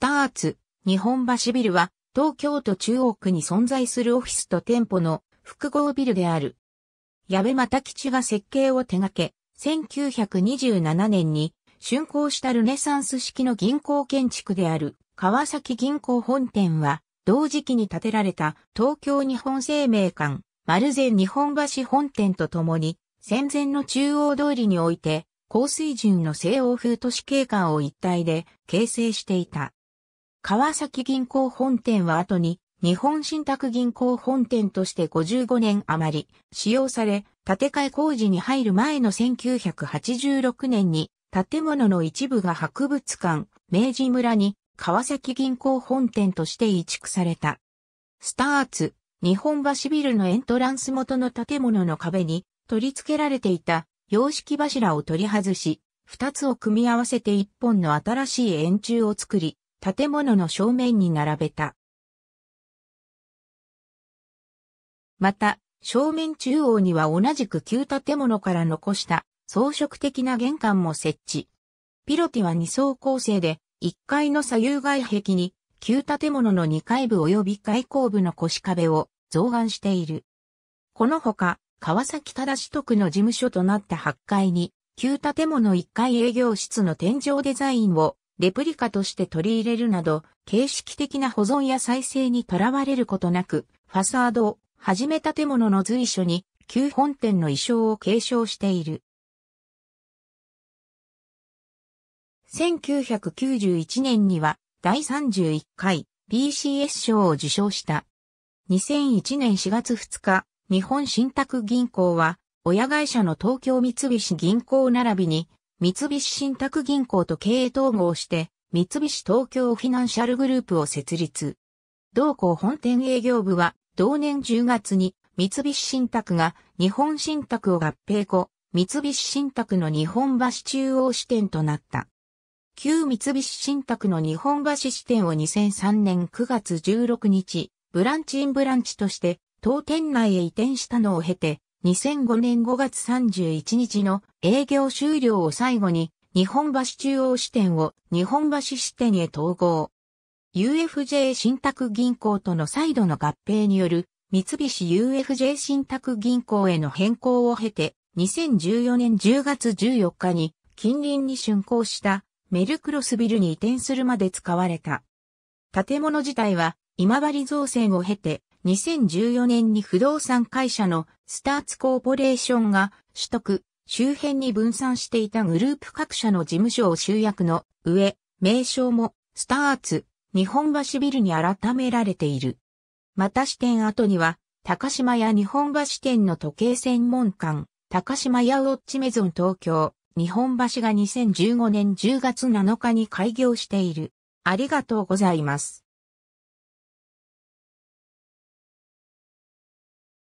ターツ、日本橋ビルは、東京都中央区に存在するオフィスと店舗の複合ビルである。矢部又吉が設計を手掛け、1927年に竣工したルネサンス式の銀行建築である川崎銀行本店は、同時期に建てられた東京日本生命館、丸善日本橋本店とともに、戦前の中央通りにおいて、高水準の西欧風都市景観を一体で形成していた。川崎銀行本店は後に日本信託銀行本店として55年余り使用され、建て替え工事に入る前の1986年に建物の一部が博物館、明治村に川崎銀行本店として移築された。スターツ、日本橋ビルのエントランス元の建物の壁に取り付けられていた様式柱を取り外し、二つを組み合わせて一本の新しい円柱を作り、建物の正面に並べた。また、正面中央には同じく旧建物から残した装飾的な玄関も設置。ピロティは2層構成で、1階の左右外壁に旧建物の2階部及び開口部の腰壁を増願している。このほか、川崎忠徳の事務所となった8階に、旧建物1階営業室の天井デザインをレプリカとして取り入れるなど、形式的な保存や再生にとらわれることなく、ファサードをはじめ建物の随所に、旧本店の衣装を継承している。1991年には、第31回 BCS 賞を受賞した。2001年4月2日、日本信託銀行は、親会社の東京三菱銀行並びに、三菱信託銀行と経営統合して、三菱東京フィナンシャルグループを設立。同校本店営業部は、同年10月に、三菱信託が日本信託を合併後、三菱信託の日本橋中央支店となった。旧三菱信託の日本橋支店を2003年9月16日、ブランチインブランチとして、当店内へ移転したのを経て、2005年5月31日の営業終了を最後に、日本橋中央支店を日本橋支店へ統合。UFJ 信託銀行との再度の合併による三菱 UFJ 信託銀行への変更を経て、2014年10月14日に近隣に竣工したメルクロスビルに移転するまで使われた。建物自体は今治造船を経て2014年に不動産会社のスターツコーポレーションが取得、周辺に分散していたグループ各社の事務所を集約の上、名称もスターツ、日本橋ビルに改められている。また支店後には、高島屋日本橋店の時計専門館、高島屋ウォッチメゾン東京、日本橋が2015年10月7日に開業している。ありがとうございます。